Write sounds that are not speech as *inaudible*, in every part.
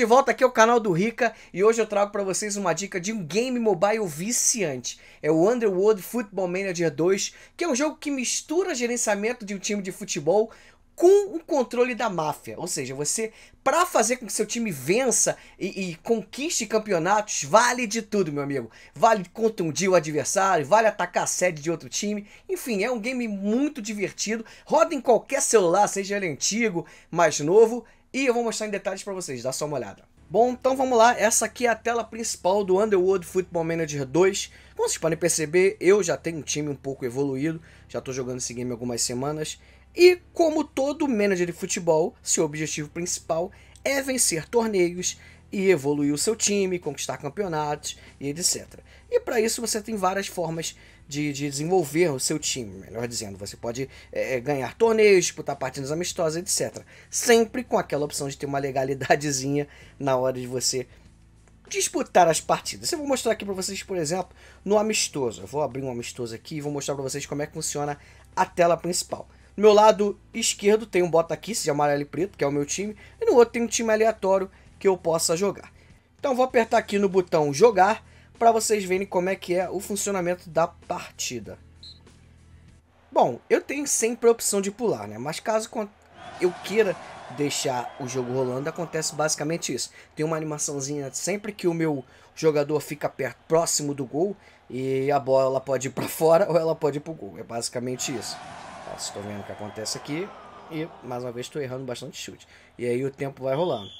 de volta aqui ao canal do Rica e hoje eu trago para vocês uma dica de um game mobile viciante. É o Underworld Football Manager 2, que é um jogo que mistura gerenciamento de um time de futebol com o controle da máfia. Ou seja, você, para fazer com que seu time vença e, e, conquiste campeonatos, vale de tudo, meu amigo. Vale contundir o adversário, vale atacar a sede de outro time. Enfim, é um game muito divertido. Roda em qualquer celular, seja ele antigo, mais novo. E eu vou mostrar em detalhes para vocês, dá só uma olhada. Bom, então vamos lá, essa aqui é a tela principal do Underworld Football Manager 2. Como vocês podem perceber, eu já tenho um time um pouco evoluído, já estou jogando esse game algumas semanas. E como todo manager de futebol, seu objetivo principal é vencer torneios e evoluir o seu time, conquistar campeonatos e etc. E para isso você tem várias formas de, de desenvolver o seu time, melhor dizendo. Você pode é, é ganhar torneios, disputar partidas amistosas, etc. Sempre com aquela opção de ter uma legalidadezinha na hora de você disputar as partidas. Eu vou mostrar aqui para vocês, por exemplo, no amistoso. Eu vou abrir um amistoso aqui e vou mostrar para vocês como é que funciona a tela principal. No meu lado esquerdo tem um bota aqui, de amarelo e preto, que é o meu time. E no outro tem um time aleatório que eu possa jogar. Então vou apertar aqui no botão jogar para vocês verem como é que é o funcionamento da partida. Bom, eu tenho sempre a opção de pular, né? Mas caso eu queira deixar o jogo rolando, acontece basicamente isso. Tem uma animaçãozinha sempre que o meu jogador fica perto, próximo do gol, e a bola ela pode ir para *laughs* fora ou ela pode ir pro gol. É basicamente isso. estou vendo o que acontece aqui. E, mais uma vez, estou errando bastante chute. E aí o tempo vai rolando.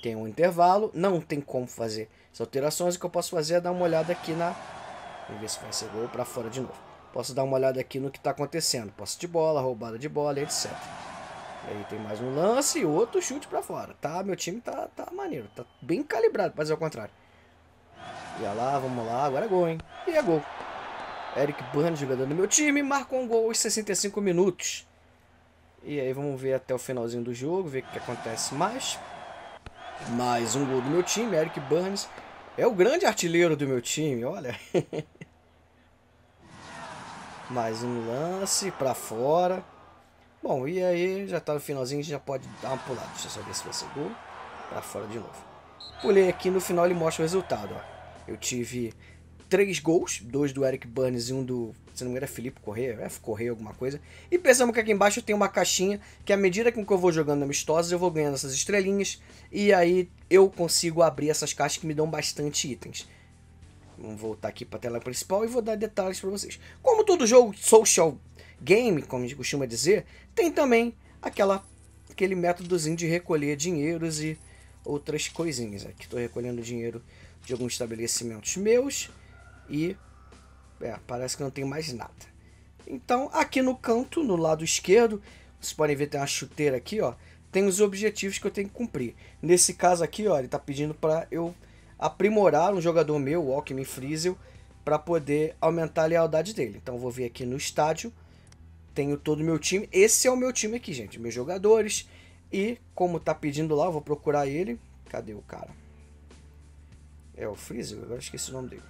Tem um intervalo, não tem como fazer as alterações. O que eu posso fazer é dar uma olhada aqui na... Vamos ver se vai ser gol para fora de novo. Posso dar uma olhada aqui no que está acontecendo. Posse de bola, roubada de bola, etc. E aí tem mais um lance e outro chute para fora. Tá, meu time tá, tá maneiro. Tá bem calibrado, mas é o contrário. e olha lá, vamos lá. Agora é gol, hein? E é gol. Eric Burns, jogador do meu time, marcou um gol aos 65 minutos. E aí vamos ver até o finalzinho do jogo, ver o que acontece mais. Mais um gol do meu time, Eric Burns. É o grande artilheiro do meu time, olha. *laughs* Mais um lance para fora. Bom, e aí já tá no finalzinho, a gente já pode dar uma pulada. Deixa eu só ver se vai ser gol. Pra fora de novo. Pulei aqui no final ele mostra o resultado. Ó. Eu tive três gols, dois do Eric Burns e um do, se não me engano, é Felipe Correia, F é, Correia, alguma coisa. E pensamos que aqui embaixo tem uma caixinha que à medida que eu vou jogando amistosas, eu vou ganhando essas estrelinhas e aí eu consigo abrir essas caixas que me dão bastante itens. Vamos voltar aqui para a tela principal e vou dar detalhes para vocês. Como todo jogo social game, como a gente costuma dizer, tem também aquela aquele métodozinho de recolher dinheiros e outras coisinhas. Aqui estou recolhendo dinheiro de alguns estabelecimentos meus. E é, parece que não tem mais nada. Então, aqui no canto, no lado esquerdo, vocês podem ver tem uma chuteira aqui, ó. Tem os objetivos que eu tenho que cumprir. Nesse caso aqui, ó, ele está pedindo para eu aprimorar um jogador meu, o Alckmin Freezel, para poder aumentar a lealdade dele. Então, vou vir aqui no estádio, tenho todo o meu time. Esse é o meu time aqui, gente, meus jogadores. E como tá pedindo lá, eu vou procurar ele. Cadê o cara? É o Freezer? Agora esqueci o nome dele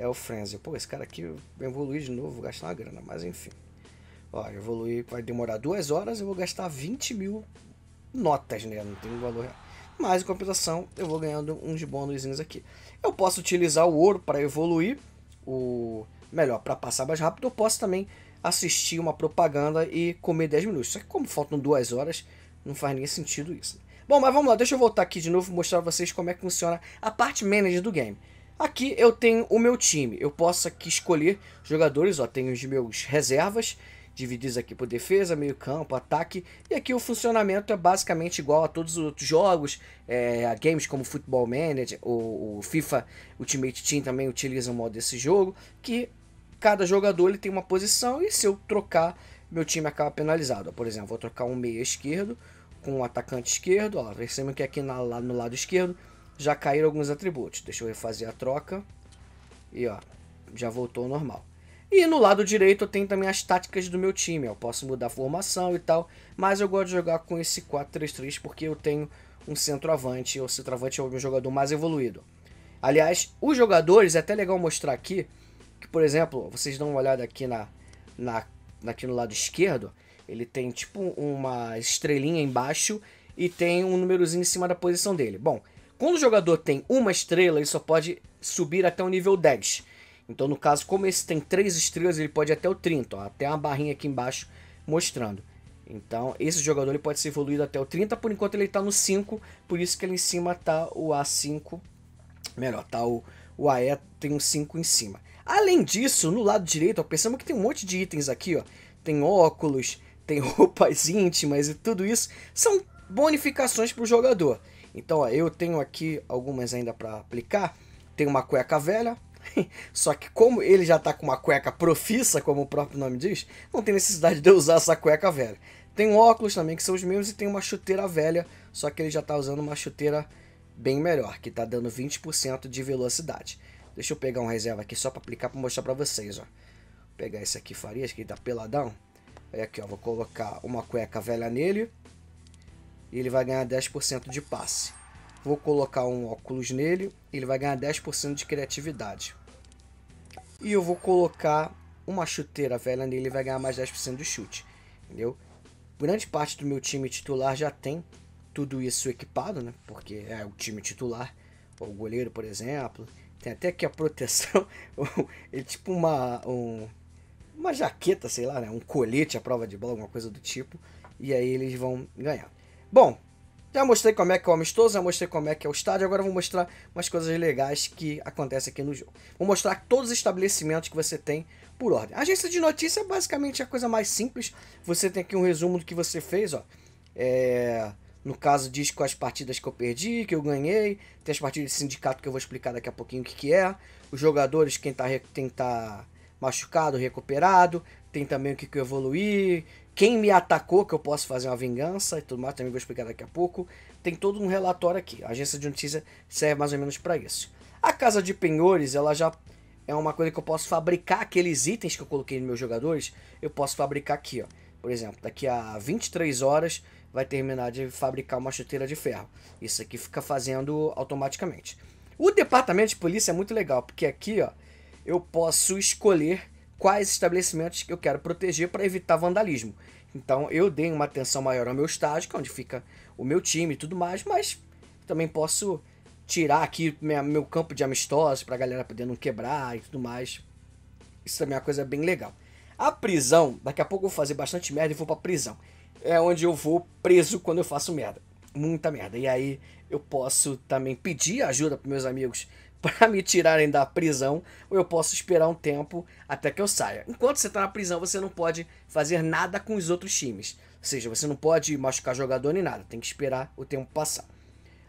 é o Frenzy. Pô, esse cara aqui evoluir de novo, vou gastar uma grana, mas enfim. Ó, evoluir vai demorar duas horas, eu vou gastar 20 mil notas, né? Não tem valor real. Mas em compensação, eu vou ganhando uns bônus aqui. Eu posso utilizar o ouro para evoluir, o melhor, para passar mais rápido. Eu posso também assistir uma propaganda e comer 10 minutos. Só que como faltam duas horas, não faz nem sentido isso. Né? Bom, mas vamos lá, deixa eu voltar aqui de novo e mostrar pra vocês como é que funciona a parte manager do game. Aqui eu tenho o meu time. Eu posso aqui escolher jogadores. Ó, tenho os meus reservas divididos aqui por defesa, meio campo, ataque. E aqui o funcionamento é basicamente igual a todos os outros jogos. É, games como Football Manager, o, o FIFA Ultimate Team também utilizam o modo desse jogo. Que cada jogador ele tem uma posição e se eu trocar, meu time acaba penalizado. Ó, por exemplo, vou trocar um meia esquerdo com um atacante esquerdo. Ó, percebam que aqui na, lá no lado esquerdo já caíram alguns atributos. Deixa eu refazer a troca. E ó, já voltou ao normal. E no lado direito eu tenho também as táticas do meu time. Eu posso mudar a formação e tal, mas eu gosto de jogar com esse 4-3-3 porque eu tenho um centroavante. O centroavante é o meu jogador mais evoluído. Aliás, os jogadores, é até legal mostrar aqui, que por exemplo, vocês dão uma olhada aqui, na, na, aqui no lado esquerdo, ele tem tipo uma estrelinha embaixo e tem um númerozinho em cima da posição dele. Bom, quando o jogador tem uma estrela, ele só pode subir até o nível 10. Então, no caso, como esse tem 3 estrelas, ele pode ir até o 30. Ó, até uma barrinha aqui embaixo mostrando. Então, esse jogador ele pode ser evoluído até o 30. Por enquanto, ele está no 5. Por isso que ali em cima está o A5. Melhor, está o, o AE tem um 5 em cima. Além disso, no lado direito, ó, que tem um monte de itens aqui. Ó. Tem óculos, tem *laughs* roupas íntimas e tudo isso. São bonificações para o jogador. Então, ó, eu tenho aqui algumas ainda para aplicar. Tem uma cueca velha, *laughs* só que como ele já está com uma cueca profissa, como o próprio nome diz, não tem necessidade de eu usar essa cueca velha. Tem um óculos também que são os mesmos e tem uma chuteira velha, só que ele já está usando uma chuteira bem melhor, que está dando 20% de velocidade. Deixa eu pegar um reserva aqui só para aplicar para mostrar para vocês, ó. Vou pegar esse aqui Farias, que ele tá peladão. Aí aqui, ó, vou colocar uma cueca velha nele e ele vai ganhar 10% de passe. Vou colocar um óculos nele, ele vai ganhar 10% de criatividade. E eu vou colocar uma chuteira velha nele, ele vai ganhar mais 10% de chute, entendeu? Grande parte do meu time titular já tem tudo isso equipado, né? Porque é o time titular, o goleiro, por exemplo, tem até que a proteção, *laughs* é tipo uma um, uma jaqueta, sei lá, né? Um colete à prova de bola, alguma coisa do tipo, e aí eles vão ganhar. Bom, já mostrei como é que é o amistoso, já mostrei como é que é o estádio, agora vou mostrar umas coisas legais que acontecem aqui no jogo. Vou mostrar todos os estabelecimentos que você tem por ordem. A agência de notícia é basicamente a coisa mais simples. Você tem aqui um resumo do que você fez, ó. É... No caso, diz quais partidas que eu perdi, que eu ganhei. Tem as partidas de sindicato que eu vou explicar daqui a pouquinho o que, que é. Os jogadores, quem tá, quem tá machucado, recuperado, tem também o que, que eu evoluir, quem me atacou, que eu posso fazer uma vingança e tudo mais, também vou explicar daqui a pouco. Tem todo um relatório aqui. A agência de notícia serve mais ou menos para isso. A casa de penhores, ela já é uma coisa que eu posso fabricar aqueles itens que eu coloquei nos meus jogadores, eu posso fabricar aqui, ó. Por exemplo, daqui a 23 horas vai terminar de fabricar uma chuteira de ferro. Isso aqui fica fazendo automaticamente. O departamento de polícia é muito legal, porque aqui, ó, eu posso escolher quais estabelecimentos que eu quero proteger para evitar vandalismo. Então eu dei uma atenção maior ao meu estádio, que é onde fica o meu time e tudo mais, mas também posso tirar aqui minha, meu campo de amistosos para a galera poder não quebrar e tudo mais. Isso também é uma coisa bem legal. A prisão, daqui a pouco eu vou fazer bastante merda e vou a prisão. É onde eu vou preso quando eu faço merda. Muita merda. E aí eu posso também pedir ajuda para meus amigos *laughs* para me tirarem da prisão, ou eu posso esperar um tempo até que eu saia. Enquanto você está na prisão, você não pode fazer nada com os outros times. Ou seja, você não pode machucar jogador nem nada, tem que esperar o tempo passar.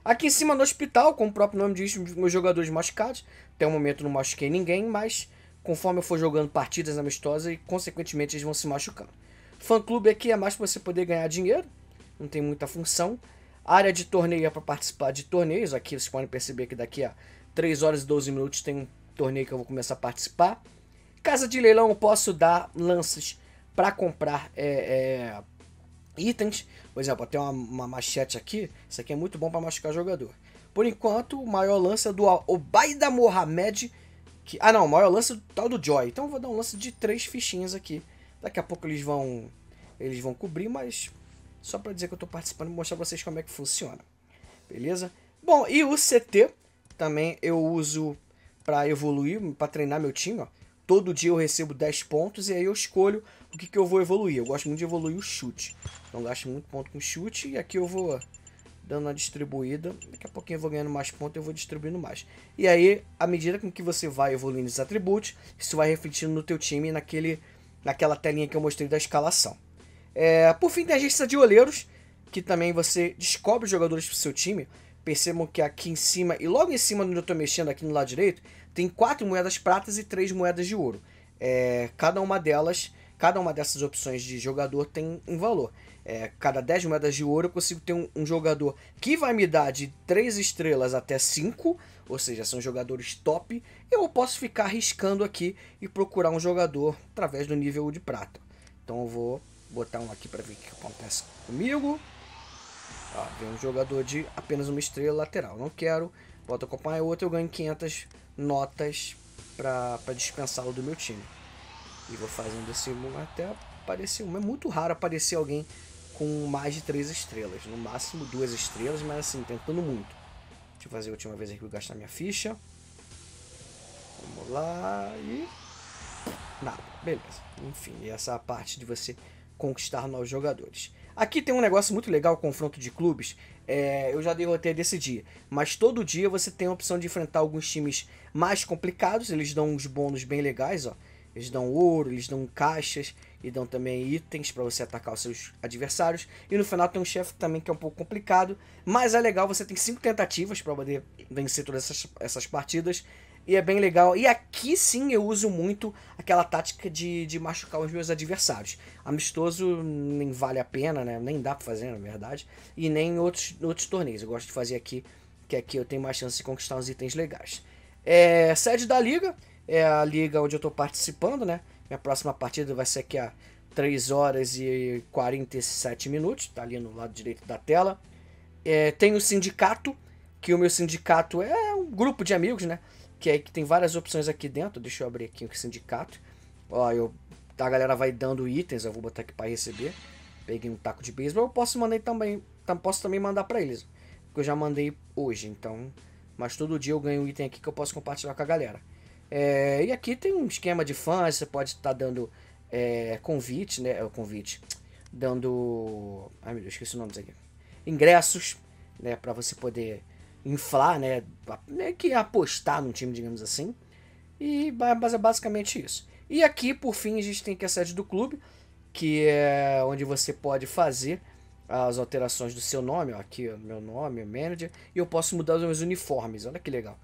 Aqui em cima no hospital, com o próprio nome diz, meus jogadores machucados. Até o momento não machuquei ninguém, mas conforme eu for jogando partidas amistosas, e consequentemente eles vão se machucando. Fã-clube aqui é mais para você poder ganhar dinheiro, não tem muita função. área de torneio é para participar de torneios, aqui vocês podem perceber que daqui a 3 horas e 12 minutos tem um torneio que eu vou começar a participar. Casa de leilão eu posso dar lances para comprar é, é, itens. Por exemplo, tem uma, uma, machete aqui. Isso aqui é muito bom para machucar jogador. Por enquanto, o maior lance é do Obaida Mohamed. Que, ah não, o maior lance é do tal do Joy. Então eu vou dar um lance de três fichinhas aqui. Daqui a pouco eles vão eles vão cobrir, mas só para dizer que eu estou participando e mostrar para vocês como é que funciona. Beleza? Bom, e o CT também eu uso para evoluir, para treinar meu time. Ó. Todo dia eu recebo 10 pontos e aí eu escolho o que, que eu vou evoluir. Eu gosto muito de evoluir o chute. Então gasto muito ponto com chute e aqui eu vou dando uma distribuída. Daqui a pouquinho eu vou ganhando mais pontos eu vou distribuindo mais. E aí, à medida com que você vai evoluindo os atributos, isso vai refletindo no teu time naquele, naquela telinha que eu mostrei da escalação. É, por fim, tem a agência de olheiros, que também você descobre os jogadores pro seu time Percebam que aqui em cima, e logo em cima onde eu estou mexendo aqui no lado direito, tem quatro moedas pratas e três moedas de ouro. É, cada uma delas, cada uma dessas opções de jogador tem um valor. É, cada 10 moedas de ouro eu consigo ter um, um, jogador que vai me dar de 3 estrelas até 5, ou seja, são jogadores top. Eu posso ficar arriscando aqui e procurar um jogador através do nível de prata. Então eu vou botar um aqui para ver o que acontece comigo. Ó, vem um jogador de apenas uma estrela lateral. Não quero, bota acompanhar outro, eu ganho 500 notas para dispensá-lo do meu time. E vou fazendo assim até aparecer uma. É muito raro aparecer alguém com mais de três estrelas. No máximo duas estrelas, mas assim, tentando muito. Deixa eu fazer a última vez aqui que eu gastar minha ficha. Vamos lá e... Nada, beleza. Enfim, essa é a parte de você conquistar novos jogadores. Aqui tem um negócio muito legal, confronto de clubes. É, eu já derrotei desse dia. Mas todo dia você tem a opção de enfrentar alguns times mais complicados. Eles dão uns bônus bem legais, ó. Eles dão ouro, eles dão caixas e dão também itens para você atacar os seus adversários. E no final tem um chefe também que é um pouco complicado, mas é legal, você tem cinco tentativas para poder vencer todas essas, essas partidas. E é bem legal. E aqui sim eu uso muito aquela tática de, de machucar os meus adversários. Amistoso nem vale a pena, né? Nem dá pra fazer, na verdade. E nem outros, outros torneios. Eu gosto de fazer aqui, que aqui eu tenho mais chance de conquistar uns itens legais. É, sede da liga. É a liga onde eu tô participando, né? Minha próxima partida vai ser aqui a 3 horas e 47 minutos. Tá ali no lado direito da tela. É, tem o sindicato, que o meu sindicato é um grupo de amigos, né? que é que tem várias opções aqui dentro. Deixa eu abrir aqui o é sindicato. Ó, eu, a galera vai dando itens, eu vou botar aqui para receber. Peguei um taco de beisebol, eu posso mandar também, posso também mandar para eles, que eu já mandei hoje, então, mas todo dia eu ganho um item aqui que eu posso compartilhar com a galera. É, e aqui tem um esquema de fãs, você pode estar tá dando é, convite, né, é o convite, dando, ai meu Deus, esqueci o nome disso aqui, ingressos, né, para você poder inflar, né? Meio que apostar no time, digamos assim. E mas é basicamente isso. E aqui, por fim, a gente tem que a sede do clube, que é onde você pode fazer as alterações do seu nome, ó, aqui ó, meu nome, manager, e eu posso mudar os meus uniformes, olha que legal.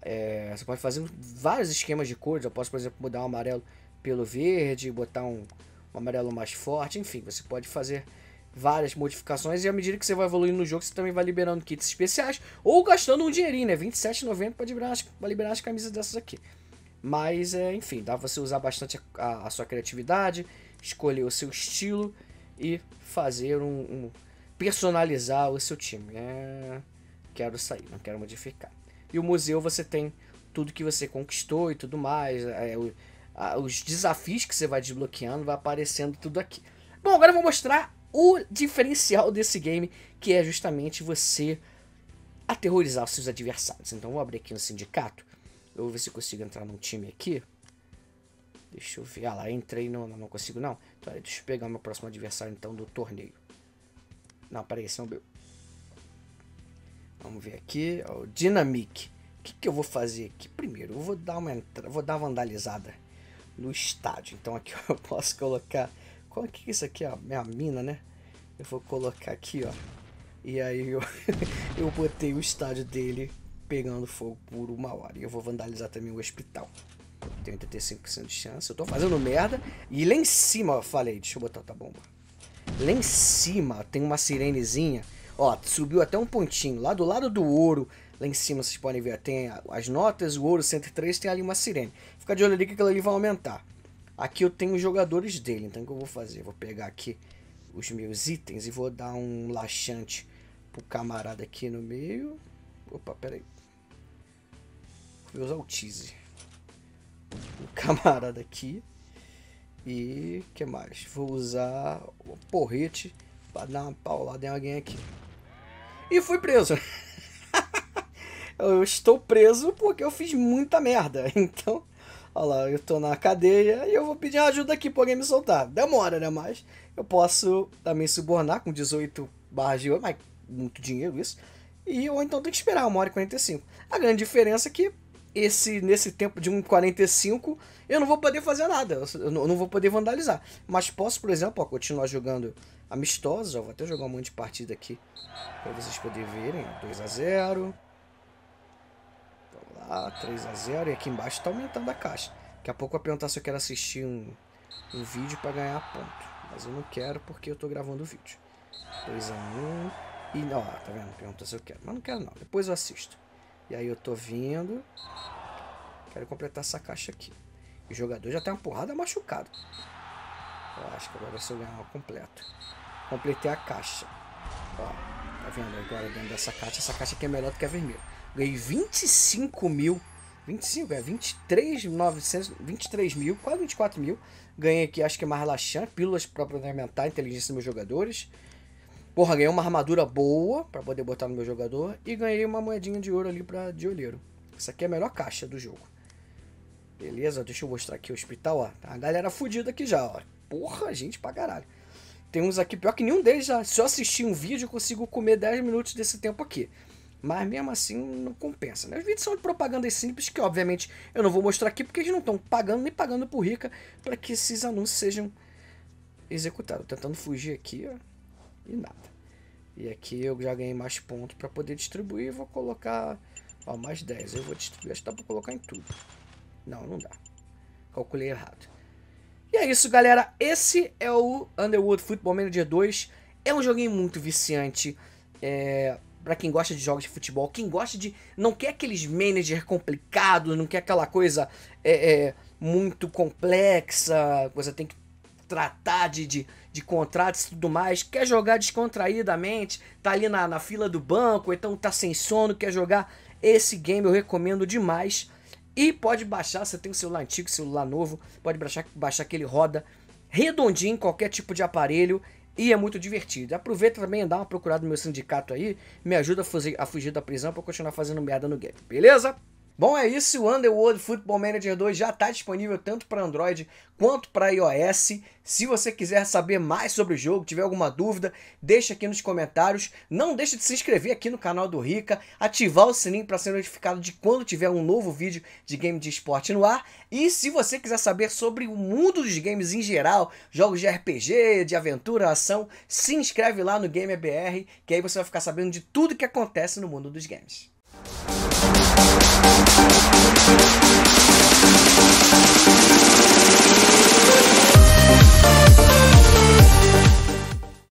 É, você pode fazer vários esquemas de cores, eu posso, por exemplo, mudar o amarelo pelo verde, botar um, um amarelo mais forte, enfim, você pode fazer várias modificações. E à medida que você vai evoluindo no jogo, você também vai liberando kits especiais ou gastando um dinheirinho, né? R$27,90 para liberar, as, pra liberar as camisas dessas aqui. Mas, é, enfim, dá pra você usar bastante a, a, a sua criatividade, escolher o seu estilo e fazer um, um personalizar o seu time. É... Quero sair, não quero modificar. E o museu você tem tudo que você conquistou e tudo mais, é, o, a, os desafios que você vai desbloqueando, vai aparecendo tudo aqui. Bom, agora eu vou mostrar o diferencial desse game, que é justamente você aterrorizar os seus adversários. Então vou abrir aqui no sindicato. Eu vou ver se consigo entrar num time aqui. Deixa eu ver. Ah lá, entrei não, não consigo não. Então, deixa eu pegar o meu próximo adversário então do torneio. Não, peraí, esse é o meu. Vamos ver aqui. o Dynamic. O que, que eu vou fazer aqui? Primeiro, eu vou dar uma entrada, vou dar uma vandalizada no estádio. Então aqui *laughs* eu posso colocar qual que é isso aqui, ó? Minha é mina, né? Eu vou colocar aqui, ó. E aí eu, *laughs* eu botei o estádio dele pegando fogo por uma hora. E eu vou vandalizar também o hospital. Tenho 85% de chance. Eu tô fazendo merda. E lá em cima, ó, falei, deixa eu botar outra bomba. Lá em cima tem uma sirenezinha. Ó, subiu até um pontinho. Lá do lado do ouro, lá em cima vocês podem ver, tem as notas, o ouro 103, tem ali uma sirene. Fica de olho ali que aquilo ali vai aumentar. Aqui eu tenho os jogadores dele, então o que eu vou fazer? vou pegar aqui os meus itens e vou dar um laxante pro camarada aqui no meio. Opa, peraí. Vou usar o tease. O camarada aqui. E que mais? Vou usar o porrete para dar uma paulada em alguém aqui. E fui preso. *laughs* eu estou preso porque eu fiz muita merda. *laughs* Então, Olha lá, eu tô na cadeia e eu vou pedir ajuda aqui pra alguém me soltar. Demora, né? Mas eu posso também subornar com 18 barras de ouro, mas muito dinheiro isso. E ou então tem que esperar uma hora e 45. A grande diferença é que esse, nesse tempo de 45, eu não vou poder fazer nada, eu não vou poder vandalizar. Mas posso, por exemplo, ó, continuar jogando amistosos. Ó, vou até jogar um monte de partida aqui para vocês poderem verem. 2 a 0 a 3 a 0 e aqui embaixo está aumentando a caixa. Daqui a pouco eu vou perguntar se eu quero assistir um, um vídeo para ganhar ponto. Mas eu não quero porque eu estou gravando o vídeo. 2 a 1 e ó, tá vendo? Pergunta se eu quero. Mas não quero não, depois eu assisto. E aí eu estou vindo. Quero completar essa caixa aqui. O jogador já tem uma porrada machucado. Eu acho que agora é se eu ganhar completo. Completei a caixa. Ó, tá vendo? Agora dentro dessa caixa, essa caixa aqui é melhor do que a vermelha. Ganhei 25 mil. 25, é 23.900, 23 mil, quase 24 mil. Ganhei aqui, acho que é mais relaxante, pílulas para aumentar a inteligência dos meus jogadores. Porra, ganhei uma armadura boa para poder botar no meu jogador. E ganhei uma moedinha de ouro ali pra, de olheiro. Essa aqui é a melhor caixa do jogo. Beleza, deixa eu mostrar aqui o hospital, ó. Tá a galera fudida aqui já, ó. Porra, gente pra caralho. Tem uns aqui, pior que nenhum deles já. Se eu assistir um vídeo, eu consigo comer 10 minutos desse tempo aqui. Mas mesmo assim não compensa. Né? Os vídeos são de propaganda simples que, obviamente, eu não vou mostrar aqui porque eles não estão pagando nem pagando por rica para que esses anúncios sejam executados. Tentando fugir aqui ó, e nada. E aqui eu já ganhei mais pontos para poder distribuir. Vou colocar ó, mais 10. Eu vou distribuir. Acho que dá para colocar em tudo. Não, não dá. Calculei errado. E é isso, galera. Esse é o Underworld Football Manager 2. É um joguinho muito viciante. É para quem gosta de jogos de futebol, quem gosta de. não quer aqueles manager complicados, não quer aquela coisa é, é, muito complexa, você tem que tratar de, de, de contratos e tudo mais, quer jogar descontraídamente, tá ali na, na fila do banco, então tá sem sono, quer jogar esse game, eu recomendo demais. E pode baixar, você tem o celular antigo, celular novo, pode baixar, baixar que ele roda redondinho qualquer tipo de aparelho e é muito divertido. Aproveita também e dá uma procurada no meu sindicato aí. Me ajuda a fugir, a fugir da prisão para continuar fazendo merda no game. Beleza? Bom, é isso. O Underworld Football Manager 2 já está disponível tanto para Android quanto para iOS. Se você quiser saber mais sobre o jogo, tiver alguma dúvida, deixa aqui nos comentários. Não deixe de se inscrever aqui no canal do Rica, ativar o sininho para ser notificado de quando tiver um novo vídeo de game de esporte no ar. E se você quiser saber sobre o mundo dos games em geral, jogos de RPG, de aventura, ação, se inscreve lá no GameBR, que aí você vai ficar sabendo de tudo que acontece no mundo dos games. We'll